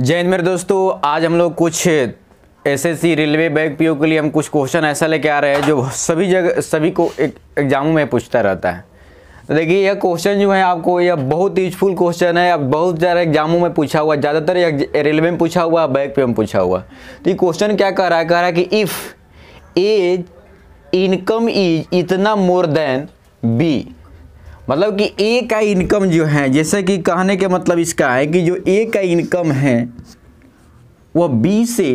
जय हिंद मेरे दोस्तों आज हम लोग कुछ एसएससी रेलवे बैग पीओ के लिए हम कुछ क्वेश्चन ऐसा लेके आ रहे हैं जो सभी जगह सभी को एक एग्जामों में पूछता रहता है तो देखिए यह क्वेश्चन जो है आपको यह बहुत यूजफुल क्वेश्चन है अब बहुत ज़्यादा एग्जामों में पूछा हुआ ज़्यादातर रेलवे में पूछा हुआ बैग पे में पूछा हुआ तो ये क्वेश्चन क्या कह रहा है कह रहा है कि इफ़ ए इनकम इज इतना मोर देन बी मतलब कि ए का इनकम जो है जैसे कि कहने के मतलब इसका है कि जो ए का इनकम है वह बी से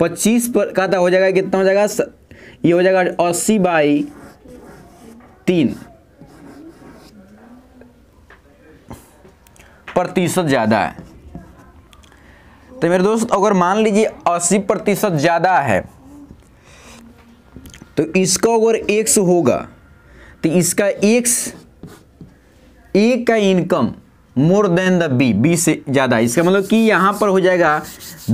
पच्चीस पर कहता हो जाएगा कितना हो जाएगा ये हो जाएगा अस्सी बाई तीन प्रतिशत ज़्यादा है तो मेरे दोस्त अगर मान लीजिए अस्सी प्रतिशत ज़्यादा है तो इसका अगर एक्स होगा तो इसका एक ए का income more than the B B से ज़्यादा इसका मतलब कि यहां पर हो जाएगा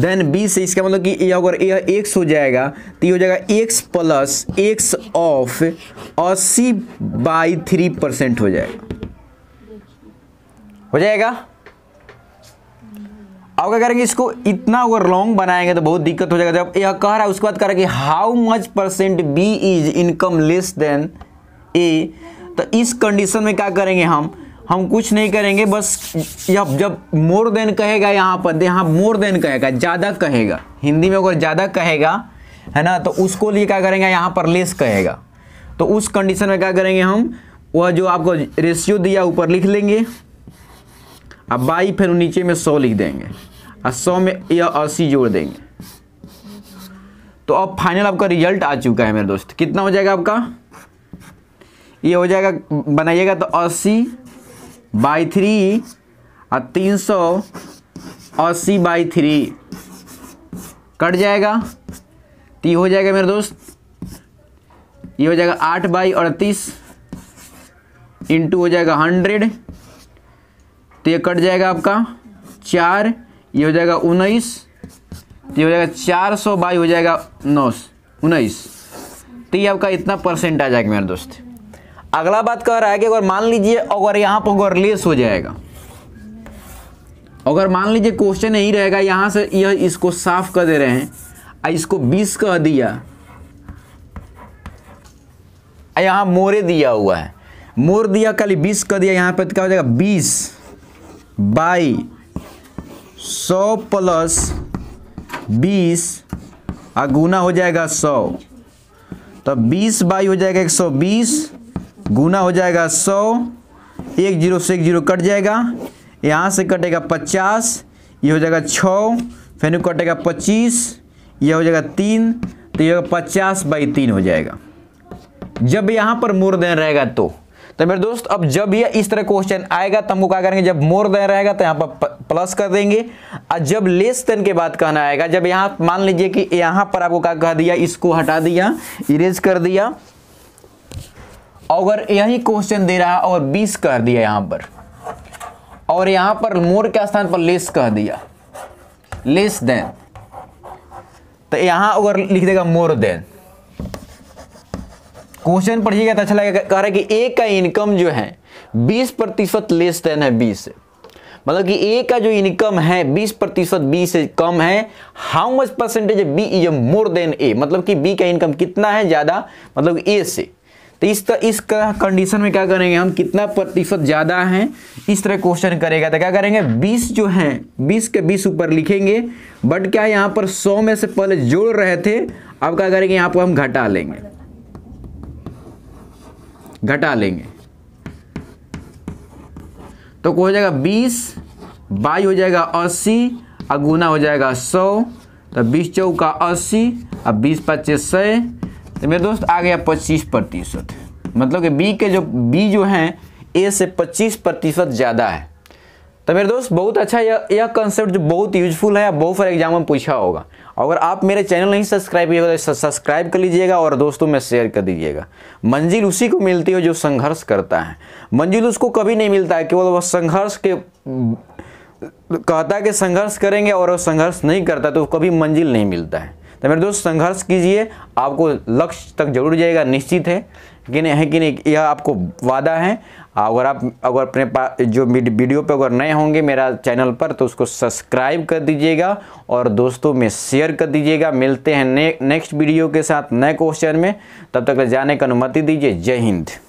देन बी से इसका मतलब कि अगर यह एक्स हो जाएगा तो ये हो जाएगा एक्स प्लस एक्स ऑफ अस्सी बाई थ्री परसेंट हो जाएगा हो जाएगा अब क्या करेंगे इसको इतना अगर लॉन्ग बनाएंगे तो बहुत दिक्कत हो जाएगा जब यह कह रहा है उसके बाद कह रहा है कि how much percent B is income less than A तो इस कंडीशन में क्या करेंगे हम हम कुछ नहीं करेंगे बस जब जब मोर देन कहेगा यहाँ पर तो यहाँ मोर देन कहेगा ज़्यादा कहेगा हिंदी में अगर ज़्यादा कहेगा है ना तो उसको लिए क्या करेंगे यहाँ पर लेस कहेगा तो उस कंडीशन में क्या करेंगे हम वह जो आपको रेशियो दिया ऊपर लिख लेंगे अब बाई फिर नीचे में सौ लिख देंगे और सौ में यह अस्सी जोड़ देंगे तो अब फाइनल आपका रिजल्ट आ चुका है मेरे दोस्त कितना हो जाएगा आपका ये हो जाएगा बनाइएगा तो अस्सी बाई थ्री और तीन सौ अस्सी बाई थ्री कट जाएगा तो ये हो जाएगा मेरे दोस्त ये हो जाएगा आठ बाई अड़तीस इंटू हो जाएगा हंड्रेड तो ये कट जाएगा आपका चार ये हो जाएगा उन्नीस तो ये हो जाएगा चार सौ बाई हो जाएगा नौ उन्नीस तो ये आपका इतना परसेंट आ जाएगा मेरे दोस्त अगला बात कह रहा है कि अगर मान लीजिए अगर यहाँ पर अगर लेस हो जाएगा अगर मान लीजिए क्वेश्चन यही रहेगा यहाँ से यह इसको साफ कर दे रहे हैं और इसको बीस कह दिया यहाँ मोरे दिया हुआ है मोर दिया खाली बीस कह दिया यहाँ पर तो क्या हो जाएगा बीस बाई सौ प्लस बीस और गुना हो जाएगा सौ तो बीस बाई हो जाएगा एक सौ बीस गुना हो जाएगा सौ एक जीरो से एक जीरो कट जाएगा यहाँ से कटेगा पचास ये हो जाएगा छः फिर कटेगा पच्चीस यह हो जाएगा तीन तो होगा पचास बाई तीन हो जाएगा जब यहाँ पर मोर देन रहेगा तो तो मेरे दोस्त अब जब ये इस तरह क्वेश्चन आएगा तो हमको क्या करेंगे जब मोर देन रहेगा तो यहाँ पर प्लस कर देंगे और जब लेस देन के बाद कहना आएगा जब यहाँ मान लीजिए कि यहाँ पर आपको क्या कह दिया इसको हटा दिया इरेज कर दिया अगर यही क्वेश्चन दे रहा और बीस कर दिया यहां पर और यहां पर मोर के स्थान पर लेस कह दिया लेस देन तो यहां अगर लिख देगा मोर देन क्वेश्चन पढ़िएगा तो अच्छा लगेगा कह रहा है कि ए का इनकम जो है बीस प्रतिशत लेस देन है बीस मतलब कि ए का जो इनकम है 20 प्रतिशत बी से कम है how much percentage B is more than A मतलब कि बी का इनकम कितना है ज़्यादा मतलब ए से तो इस तरह इस कंडीशन में क्या करेंगे हम कितना प्रतिशत ज़्यादा हैं इस तरह क्वेश्चन करेगा तो क्या करेंगे 20 जो हैं 20 के 20 ऊपर लिखेंगे बट क्या यहाँ पर 100 में से पहले जोड़ रहे थे अब क्या करेंगे यहाँ पर हम घटा लेंगे घटा लेंगे तो हो जाएगा 20 बाई हो जाएगा 80 और गुना हो जाएगा 100 तो 20 चौका अस्सी और बीस पच्चीस सौ तो मेरे दोस्त आ गया पच्चीस प्रतिशत मतलब कि बी के जो बी जो हैं ए से पच्चीस प्रतिशत ज़्यादा है तो मेरे दोस्त बहुत अच्छा यह यह कंसेप्ट जो बहुत यूजफुल है बहुत सारे एग्जाम में पूछा होगा अगर आप मेरे चैनल नहीं सब्सक्राइब किए तो सब्सक्राइब कर लीजिएगा और दोस्तों में शेयर कर दीजिएगा मंजिल उसी को मिलती है जो संघर्ष करता है मंजिल उसको कभी नहीं मिलता है केवल वह संघर्ष के कहता है कि संघर्ष करेंगे और वह संघर्ष नहीं करता तो कभी मंजिल नहीं मिलता है तो मेरे दोस्त संघर्ष कीजिए आपको लक्ष्य तक जरूर जाएगा निश्चित है कि नहीं है कि नहीं यह आपको वादा है अगर आप अगर अपने पास जो वीडियो पर अगर नए होंगे मेरा चैनल पर तो उसको सब्सक्राइब कर दीजिएगा और दोस्तों में शेयर कर दीजिएगा मिलते हैं ने, नेक्स्ट वीडियो के साथ नए क्वेश्चन में तब तक जाने की अनुमति दीजिए जय हिंद